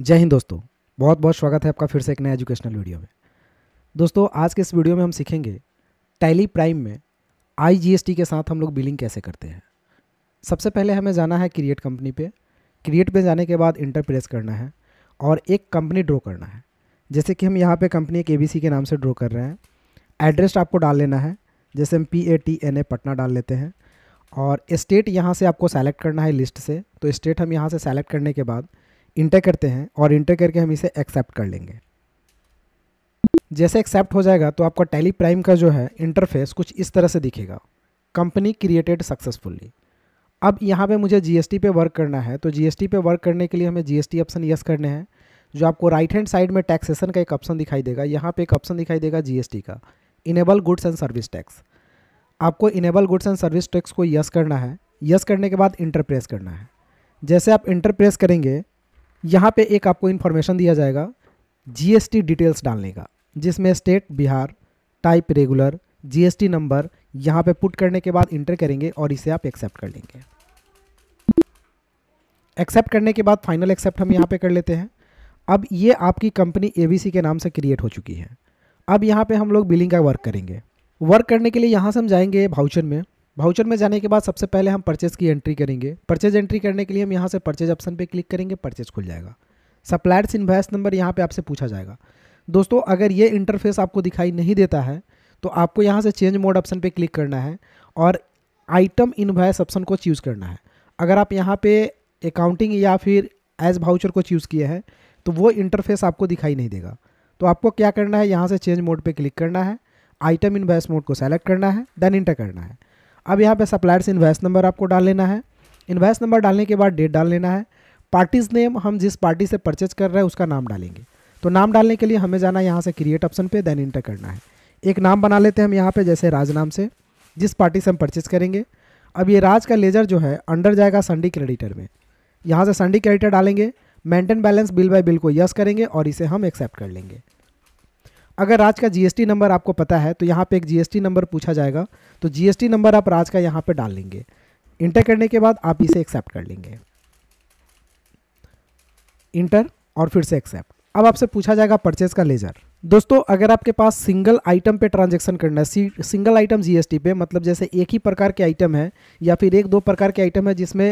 जय हिंद दोस्तों बहुत बहुत स्वागत है आपका फिर से एक नए एजुकेशनल वीडियो में दोस्तों आज के इस वीडियो में हम सीखेंगे टैली प्राइम में आईजीएसटी के साथ हम लोग बिलिंग कैसे करते हैं सबसे पहले हमें जाना है क्रिएट कंपनी पे क्रिएट पे जाने के बाद इंटर प्रेस करना है और एक कंपनी ड्रॉ करना है जैसे कि हम यहाँ पर कंपनी एक ए के नाम से ड्रॉ कर रहे हैं एड्रेस आपको डाल लेना है जैसे हम P A T N A Patna डाल लेते हैं और इस्टेट यहाँ से आपको सेलेक्ट करना है लिस्ट से तो इस्टेट हम यहाँ से सेलेक्ट करने के बाद इंटर करते हैं और इंटर करके हम इसे एक्सेप्ट कर लेंगे जैसे एक्सेप्ट हो जाएगा तो आपका टैली प्राइम का जो है इंटरफेस कुछ इस तरह से दिखेगा कंपनी क्रिएटेड सक्सेसफुली अब यहाँ पे मुझे जीएसटी पे वर्क करना है तो जीएसटी पे वर्क करने के लिए हमें जीएसटी ऑप्शन यस करने हैं जो आपको राइट हैंड साइड में टैक्सेशन का एक ऑप्शन दिखाई देगा यहाँ पे एक ऑप्शन दिखाई देगा जीएसटी का enable goods and service tax आपको enable goods and service tax को यस करना है यस करने के बाद इंटरप्रेस करना है जैसे आप इंटरप्रेस करेंगे यहाँ पे एक आपको इन्फॉर्मेशन दिया जाएगा जीएसटी डिटेल्स डालने का जिसमें state Bihar type regular GST number यहाँ पे पुट करने के बाद इंटर करेंगे और इसे आप एक्सेप्ट कर लेंगे एक्सेप्ट करने के बाद फाइनल एक्सेप्ट हम यहाँ पे कर लेते हैं अब ये आपकी कंपनी ए के नाम से क्रिएट हो चुकी है अब यहाँ पर हम लोग बिलिंग का वर्क करेंगे वर्क करने के लिए यहाँ से हम जाएंगे भाउचर में भाउचर में जाने के बाद सबसे पहले हम परचेज की एंट्री करेंगे परचेज एंट्री करने के लिए हम यहाँ से परचेज ऑप्शन पे क्लिक करेंगे परचेज खुल जाएगा सप्लायर्स इन्वेस्ट नंबर यहाँ पे आपसे पूछा जाएगा दोस्तों अगर ये इंटरफेस आपको दिखाई नहीं देता है तो आपको यहाँ से चेंज मोड ऑप्शन पर क्लिक करना है और आइटम इन्वेस्ट ऑप्शन को चूज़ करना है अगर आप यहाँ पर अकाउंटिंग या फिर एज भाउचर को चूज़ किए हैं तो वो इंटरफेस आपको दिखाई नहीं देगा तो आपको क्या करना है यहाँ से चेंज मोड पर क्लिक करना है आइटम इन्वेस्ट मोड को सेलेक्ट करना है देन इंटर करना है अब यहाँ पे सप्लायर से इन्वेस्ट नंबर आपको डाल लेना है इन्वेस्ट नंबर डालने के बाद डेट डाल लेना है पार्टीज़ नेम हम जिस पार्टी से परचेज कर रहे हैं उसका नाम डालेंगे तो नाम डालने के लिए हमें जाना है यहाँ से क्रिएट ऑप्शन पे देन इंटर करना है एक नाम बना लेते हैं हम यहाँ पे जैसे राज नाम से जिस पार्टी से हम परचेज करेंगे अब ये राज का लेजर जो है अंडर जाएगा संडी क्रेडिटर में यहाँ से संडी क्रेडिटर डालेंगे maintain balance bill by bill को यस करेंगे और इसे हम एक्सेप्ट कर लेंगे अगर राज का जीएसटी नंबर आपको पता है तो यहाँ पे एक जीएसटी नंबर पूछा जाएगा तो जीएसटी नंबर आप राज का यहाँ पे डाल लेंगे इंटर करने के बाद आप इसे एक्सेप्ट कर लेंगे इंटर और फिर से एक्सेप्ट अब आपसे पूछा जाएगा परचेज का लेजर दोस्तों अगर आपके पास सिंगल आइटम पे ट्रांजैक्शन करना है सिंगल आइटम जीएसटी पे मतलब जैसे एक ही प्रकार के आइटम है या फिर एक दो प्रकार के आइटम है जिसमें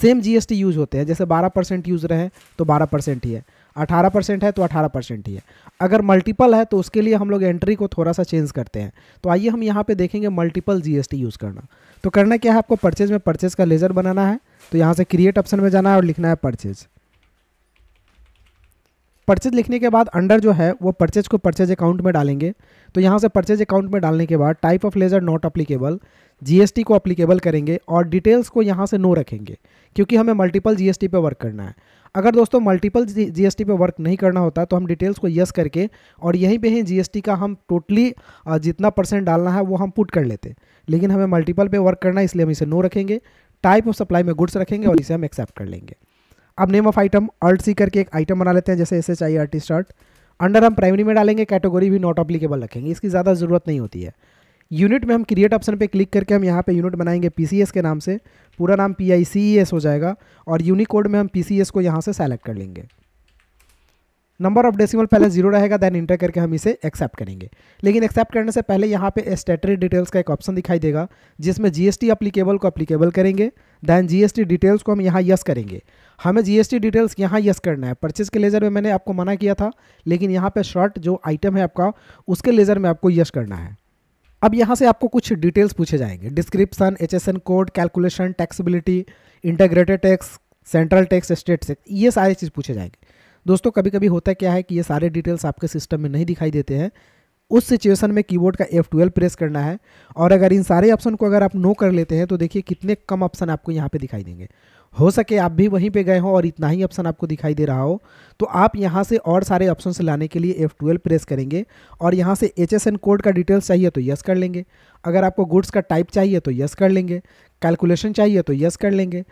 सेम जीएसटी यूज होते हैं जैसे 12 परसेंट यूज रहे तो 12 परसेंट ही है 18 परसेंट है तो 18 परसेंट ही है अगर मल्टीपल है तो उसके लिए हम लोग एंट्री को थोड़ा सा चेंज करते हैं तो आइए हम यहाँ पे देखेंगे मल्टीपल जीएसटी यूज़ करना तो करना क्या है आपको परचेज में परचेज का लेजर बनाना है तो यहाँ से क्रिएट ऑप्शन में जाना है और लिखना है परचेज परचेज लिखने के बाद अंडर जो है वो परचेज को परचेज अकाउंट में डालेंगे तो यहाँ से परचेज अकाउंट में डालने के बाद type of ledger not applicable GST को अप्लीकेबल करेंगे और डिटेल्स को यहाँ से नो रखेंगे क्योंकि हमें मल्टीपल जीएसटी पे वर्क करना है अगर दोस्तों मल्टीपल जीएसटी पे वर्क नहीं करना होता तो हम डिटेल्स को यस करके और यहीं पे ही जीएसटी का हम टोटली जितना परसेंट डालना है वो हम पुट कर लेते लेकिन हमें मल्टीपल पे वर्क करना है इसलिए हम इसे नो रखेंगे टाइप ऑफ सप्लाई में गुड्स रखेंगे और इसे हम एक्सेप्ट कर लेंगे अब name of item alt C करके एक आइटम बना लेते हैं जैसे S H I R under हम प्राइमरी में डालेंगे कैटेगरी भी नॉट अप्लीकेबल रखेंगे इसकी ज़्यादा ज़रूरत नहीं होती है यूनिट में हम क्रिएट ऑप्शन पे क्लिक करके हम यहाँ पे यूनिट बनाएंगे पी के नाम से पूरा नाम पी e हो जाएगा और यूनिकोड में हम पी को यहाँ से सेलेक्ट कर लेंगे नंबर ऑफ डेसिमल पहले जीरो रहेगा देन इंटर करके हम इसे एक्सेप्ट करेंगे लेकिन एक्सेप्ट करने से पहले यहाँ पे स्टेटरी डिटेल्स का एक ऑप्शन दिखाई देगा जिसमें जीएसटी एप्लीकेबल को अप्लीकेबल करेंगे देन जीएसटी डिटेल्स को हम यहाँ यस करेंगे हमें जीएसटी डिटेल्स यहाँ यस करना है परचेज के लेजर में मैंने आपको मना किया था लेकिन यहाँ पर शर्ट जो आइटम है आपका उसके लेजर में आपको यस करना है अब यहाँ से आपको कुछ डिटेल्स पूछे जाएंगे description H code calculation taxability integrated tax central tax state tax ये सारे चीज़ पूछे जाएंगे दोस्तों कभी कभी होता क्या है कि ये सारे डिटेल्स आपके सिस्टम में नहीं दिखाई देते हैं उस सिचुएशन में कीबोर्ड का F12 प्रेस करना है और अगर इन सारे ऑप्शन को अगर आप नो कर लेते हैं तो देखिए कितने कम ऑप्शन आपको यहाँ पे दिखाई देंगे हो सके आप भी वहीं पे गए हो और इतना ही ऑप्शन आपको दिखाई दे रहा हो तो आप यहाँ से और सारे ऑप्शन लाने के लिए F12 प्रेस करेंगे और यहाँ से एच एस एन कोड का डिटेल्स चाहिए तो यस कर लेंगे अगर आपको गुड्स का टाइप चाहिए तो यस कर लेंगे कैलकुलेशन चाहिए तो यस कर लेंगे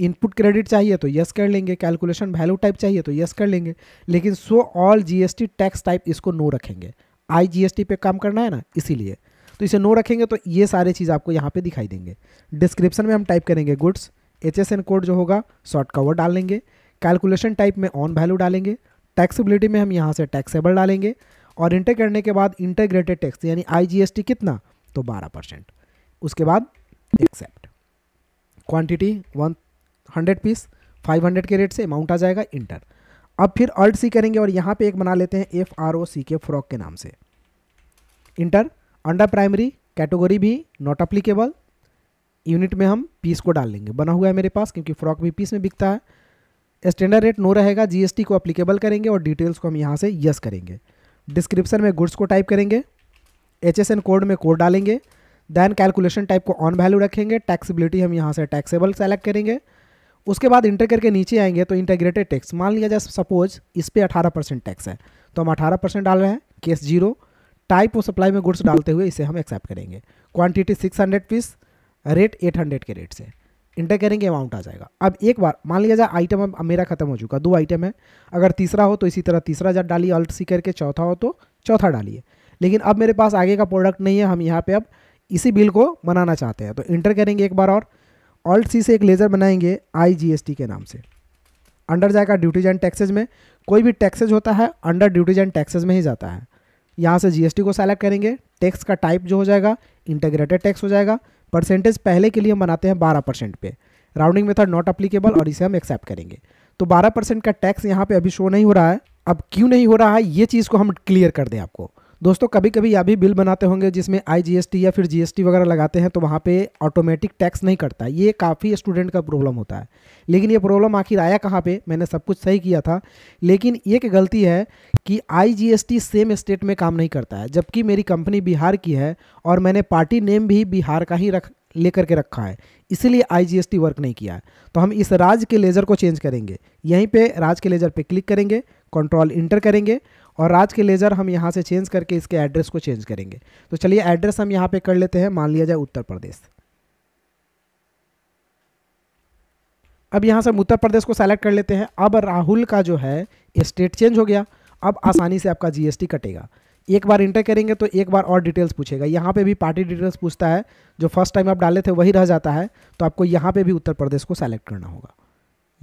इनपुट क्रेडिट चाहिए तो यस कर लेंगे कैलकुलेशन वैल्यू टाइप चाहिए तो यस कर लेंगे लेकिन so all G tax type इसको नो रखेंगे आई जीएसटी पे काम करना है ना इसीलिए तो इसे नो रखेंगे तो ये सारे चीज़ आपको यहाँ पर दिखाई देंगे डिस्क्रिप्शन में हम टाइप करेंगे गुड्स एच एस कोड जो होगा शॉर्ट कवर डाल लेंगे कैलकुलेशन टाइप में ऑन वैल्यू डालेंगे टैक्सीबिलिटी में हम यहाँ से टैक्सेबल डालेंगे और इंटर करने के बाद इंटरग्रेटेड टैक्स यानी टी कितना तो 12 परसेंट उसके बाद accept quantity one hundred piece five hundred के रेट से अमाउंट आ जाएगा इंटर अब फिर अल्ट सी करेंगे और यहाँ पे एक बना लेते हैं एफ आर ओ सी के फ्रॉक के नाम से इंटर अंडर प्राइमरी कैटेगरी भी नॉट अप्लीकेबल यूनिट में हम पीस को डाल लेंगे बना हुआ है मेरे पास क्योंकि फ्रॉक भी पीस में बिकता है स्टैंडर्ड रेट नो रहेगा जीएसटी को अप्लीकेबल करेंगे और डिटेल्स को हम यहाँ से यस करेंगे डिस्क्रिप्शन में गुड्स को टाइप करेंगे एच एस एन कोड में कोड डालेंगे दैन कैलकुलेशन टाइप को ऑन वैल्यू रखेंगे टैक्सीबिलिटी हम यहाँ से टैक्सेबल सेलेक्ट करेंगे उसके बाद इंटर करके नीचे आएंगे तो इंटीग्रेटेड टैक्स मान लिया जाए सपोज इस पर अठारह परसेंट टैक्स है तो हम अठारह परसेंट डाल रहे हैं केस जीरो टाइप और सप्लाई में गुड्स डालते हुए इसे हम एक्सेप्ट करेंगे quantity six hundred piece rate eight hundred के रेट से इंटर करेंगे अमाउंट आ जाएगा अब एक बार मान लिया जाए आइटम अब मेरा खत्म हो चुका दो आइटम है अगर तीसरा हो तो इसी तरह तीसरा जब डालिए अल्ट सी करके चौथा हो तो चौथा डालिए लेकिन अब मेरे पास आगे का प्रोडक्ट नहीं है हम यहाँ पे अब इसी बिल को बनाना चाहते हैं तो इंटर करेंगे एक बार और ऑल्ट सी से एक लेज़र बनाएंगे आई के नाम से अंडर जाएगा ड्यूटीज एंड टैक्सेज में कोई भी टैक्सेज होता है अंडर ड्यूटीज एंड टैक्सेज में ही जाता है यहाँ से जी को सेलेक्ट करेंगे टैक्स का टाइप जो हो जाएगा इंटीग्रेटेड टैक्स हो जाएगा परसेंटेज पहले के लिए हम बनाते हैं बारह परसेंट पे राउंडिंग मेथड नॉट अप्लीकेबल और इसे हम एक्सेप्ट करेंगे तो बारह परसेंट का टैक्स यहाँ पे अभी शो नहीं हो रहा है अब क्यों नहीं हो रहा है ये चीज़ को हम क्लियर कर दें आपको दोस्तों कभी कभी या भी बिल बनाते होंगे जिसमें आई या फिर जीएसटी वगैरह लगाते हैं तो वहाँ पे ऑटोमेटिक टैक्स नहीं कटता ये काफ़ी स्टूडेंट का प्रॉब्लम होता है लेकिन ये प्रॉब्लम आखिर आया कहाँ पे मैंने सब कुछ सही किया था लेकिन एक गलती है कि आई सेम स्टेट में काम नहीं करता है जबकि मेरी कंपनी बिहार की है और मैंने पार्टी नेम भी बिहार का ही रख ले करके रखा है इसीलिए टी वर्क नहीं किया है तो हम इस राज के लेज़र को चेंज करेंगे यहीं पर राज के लेज़र पर क्लिक करेंगे कंट्रोल इंटर करेंगे और आज के लेज़र हम यहाँ से चेंज करके इसके एड्रेस को चेंज करेंगे तो चलिए एड्रेस हम यहाँ पे कर लेते हैं मान लिया जाए उत्तर प्रदेश अब यहाँ से हम उत्तर प्रदेश को सेलेक्ट कर लेते हैं अब राहुल का जो है स्टेट चेंज हो गया अब आसानी से आपका जीएसटी कटेगा एक बार इंटर करेंगे तो एक बार और डिटेल्स पूछेगा यहाँ पे भी पार्टी डिटेल्स पूछता है जो फर्स्ट टाइम आप डाले थे वही रह जाता है तो आपको यहाँ पे भी उत्तर प्रदेश को सेलेक्ट करना होगा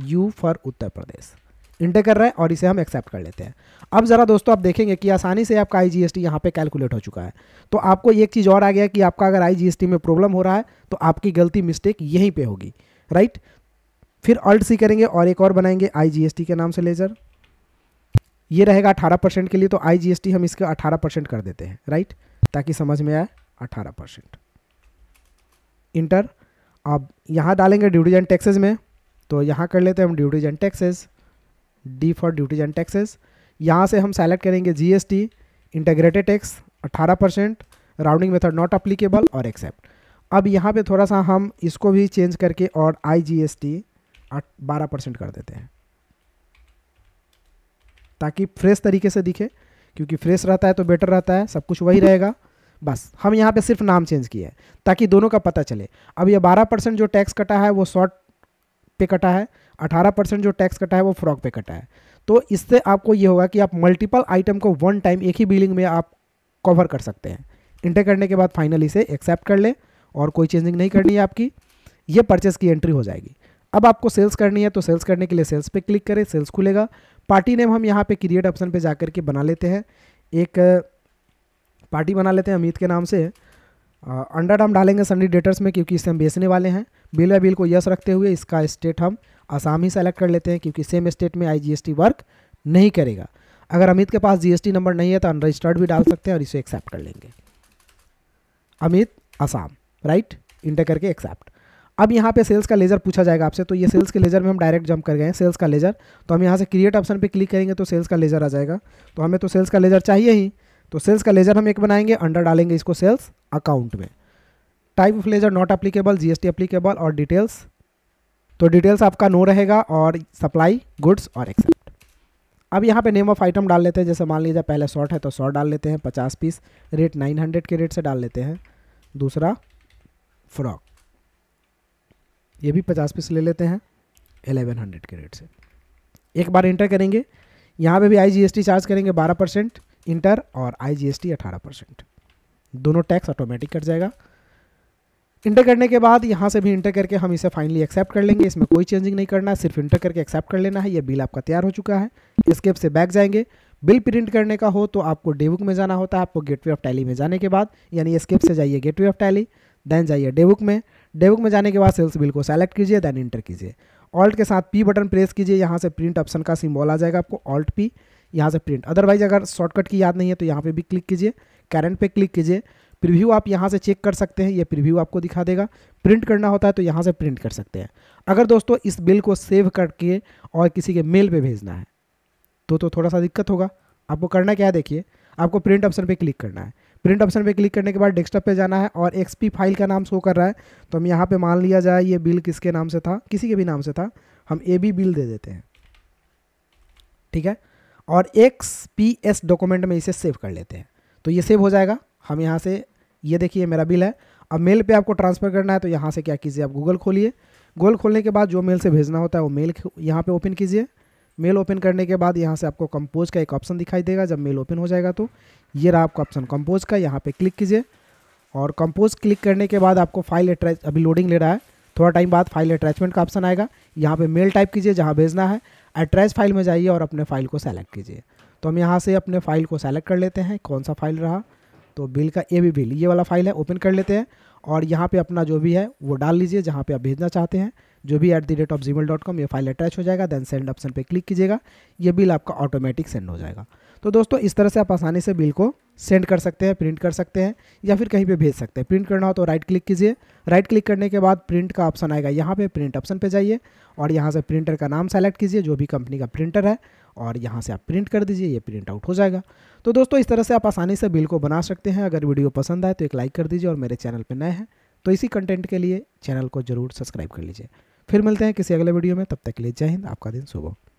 U for Uttar Pradesh enter कर रहे हैं और इसे हम एक्सेप्ट कर लेते हैं अब ज़रा दोस्तों आप देखेंगे कि आसानी से आपका आई जी एस टी यहाँ पर कैलकुलेट हो चुका है तो आपको एक चीज़ और आ गया कि आपका अगर आई जी एस टी में प्रॉब्लम हो रहा है तो आपकी गलती मिस्टेक यहीं पर होगी राइट फिर अल्ट सी करेंगे और एक और बनाएंगे आई जी एस टी के नाम से लेजर ये रहेगा अठारह परसेंट के लिए तो आई जी एस टी हम इसका अठारह परसेंट कर देते हैं राइट ताकि समझ में आए अठारह परसेंट इंटर अब यहाँ डालेंगे ड्यूटीज एंड टैक्सेज में तो यहाँ कर लेते हैं हम duties and D for duties and taxes यहाँ से हम सेलेक्ट करेंगे GST integrated tax 18 percent rounding method not applicable और एक्सेप्ट अब यहाँ पे थोड़ा सा हम इसको भी चेंज करके और आई जी एस टी बारह परसेंट कर देते हैं ताकि फ्रेश तरीके से दिखे क्योंकि फ्रेश रहता है तो बेटर रहता है सब कुछ वही रहेगा बस हम यहाँ पे सिर्फ नाम चेंज किया है ताकि दोनों का पता चले अब ये 12 परसेंट जो टैक्स कटा है वो शॉर्ट पे कटा है 18 परसेंट जो टैक्स कटा है वो फ्रॉक पे कटा है तो इससे आपको ये होगा कि आप मल्टीपल आइटम को वन टाइम एक ही बिलिंग में आप कवर कर सकते हैं इंटर करने के बाद फाइनल इसे एक्सेप्ट कर लें और कोई चेंजिंग नहीं करनी है आपकी ये परचेस की एंट्री हो जाएगी अब आपको सेल्स करनी है तो सेल्स करने के लिए सेल्स पे क्लिक करें सेल्स खुलेगा पार्टी नेम हम यहाँ पे क्रिएट ऑप्शन पे जा के बना लेते हैं एक पार्टी बना लेते हैं अमित के नाम से अंडर हम डालेंगे सन्डी डेटर्स में क्योंकि इसे हम बेचने वाले हैं बिल या बिल को यस रखते हुए इसका स्टेट हम आसाम ही सेलेक्ट कर लेते हैं क्योंकि सेम स्टेट में आईजीएसटी वर्क नहीं करेगा अगर अमित के पास जीएसटी नंबर नहीं है तो अनरजिस्टर्ड भी डाल सकते हैं और इसे एक्सेप्ट कर लेंगे अमित आसाम राइट इंटर करके एक्सेप्ट अब यहाँ पे सेल्स का लेजर पूछा जाएगा आपसे तो ये सेल्स के लेजर में हम डायरेक्ट जंप कर गए हैं सेल्स का लेजर तो हम यहाँ से क्रिएट ऑप्शन पे क्लिक करेंगे तो सेल्स का लेजर आ जाएगा तो हमें तो सेल्स का लेजर चाहिए ही तो सेल्स का लेजर हम एक बनाएंगे अंडर डालेंगे इसको सेल्स अकाउंट में type of ledger not applicable GST applicable और डिटेल्स तो डिटेल्स आपका नो रहेगा और सप्लाई गुड्स और एक्सेप्ट अब यहाँ पे नेम ऑफ आइटम डाल लेते हैं जैसे मान लीजिए पहले शॉर्ट है तो शॉर्ट डाल लेते हैं पचास पीस रेट नाइन हंड्रेड के रेट से डाल लेते हैं दूसरा फ्रॉक ये भी पचास पीस ले लेते हैं एलेवन हंड्रेड के रेट से एक बार इंटर करेंगे यहाँ पे भी टी चार्ज करेंगे बारह परसेंट इंटर और आई जी एस टी अठारह परसेंट दोनों टैक्स ऑटोमेटिक कट जाएगा इंटर करने के बाद यहाँ से भी इंटर करके हम इसे फाइनली एक्सेप्ट कर लेंगे इसमें कोई चेंजिंग नहीं करना है सिर्फ इंटर करके एक्सेप्ट कर लेना है यह बिल आपका तैयार हो चुका है स्केप से बैक जाएंगे बिल प्रिंट करने का हो तो आपको डेबुक में जाना होता है आपको गेटवे ऑफ टैली में जाने के बाद यानी स्केप से जाइए गेटवे ऑफ टैली देन जाइए डेबुक में डेबुक में जाने के बाद सेल्स बिल को सेलेक्ट कीजिए देन इंटर कीजिए ऑल्ट के साथ पी बटन प्रेस कीजिए यहाँ से प्रिंट ऑप्शन का सिम्बॉल आ जाएगा आपको ऑल्ट पी यहाँ से प्रिंट अदरवाइज अगर शॉर्टकट की याद नहीं है तो यहाँ पे भी क्लिक कीजिए कैरेंट पे क्लिक कीजिए प्रीव्यू आप यहाँ से चेक कर सकते हैं ये प्रीव्यू आपको दिखा देगा प्रिंट करना होता है तो यहाँ से प्रिंट कर सकते हैं अगर दोस्तों इस बिल को सेव करके और किसी के मेल पर भेजना है तो तो थोड़ा सा दिक्कत होगा आपको करना क्या है देखिए आपको प्रिंट ऑप्शन पे क्लिक करना है प्रिंट ऑप्शन पे क्लिक करने के बाद डेस्कटॉप पे जाना है और एक्सपी फाइल का नाम शो कर रहा है तो हम यहाँ पे मान लिया जाए ये बिल किसके नाम से था किसी के भी नाम से था हम ए बी बिल दे देते हैं ठीक है और एक्स पी एस डॉक्यूमेंट में इसे सेव कर लेते हैं तो ये सेव हो जाएगा हम यहाँ से ये देखिए मेरा बिल है अब मेल पे आपको ट्रांसफ़र करना है तो यहाँ से क्या कीजिए आप गूगल खोलिए गूगल खोलने के बाद जो मेल से भेजना होता है वो मेल यहाँ पे ओपन कीजिए मेल ओपन करने के बाद यहाँ से आपको कंपोज का एक ऑप्शन दिखाई देगा जब मेल ओपन हो जाएगा तो ये रहा आपका ऑप्शन कंपोज का यहाँ पे क्लिक कीजिए और कंपोज क्लिक करने के बाद आपको फाइल अटैच अभी लोडिंग ले रहा है थोड़ा टाइम बाद फाइल अटैचमेंट का ऑप्शन आएगा यहाँ पे मेल टाइप कीजिए जहाँ भेजना है एड्रेस फाइल में जाइए और अपने फाइल को सेलेक्ट कीजिए तो हम यहाँ से अपने फाइल को सेलेक्ट कर लेते हैं कौन सा फाइल रहा तो बिल का ए भी बिल ये वाला फाइल है ओपन कर लेते हैं और यहाँ पे अपना जो भी है वो डाल लीजिए जहाँ पे आप भेजना चाहते हैं जो भी at the rate of G mail dot com ये फाइल अटैच हो जाएगा देन सेंड ऑप्शन पे क्लिक कीजिएगा ये बिल आपका ऑटोमेटिक सेंड हो जाएगा तो दोस्तों इस तरह से आप आसानी से बिल को सेंड कर सकते हैं प्रिंट कर सकते हैं या फिर कहीं पे भेज सकते हैं प्रिंट करना हो तो राइट क्लिक कीजिए राइट क्लिक करने के बाद प्रिंट का ऑप्शन आएगा यहाँ पे प्रिंट ऑप्शन पे जाइए और यहाँ से प्रिंटर का नाम सेलेक्ट कीजिए जो भी कंपनी का प्रिंटर है और यहाँ से आप प्रिंट कर दीजिए ये प्रिंट आउट हो जाएगा तो दोस्तों इस तरह से आप आसानी से बिल को बना सकते हैं अगर वीडियो पसंद आए तो एक लाइक कर दीजिए और मेरे चैनल पर नए हैं तो इसी कंटेंट के लिए चैनल को जरूर सब्सक्राइब कर लीजिए फिर मिलते हैं किसी अगले वीडियो में तब तक के लिए जय हिंद आपका दिन शुभ हो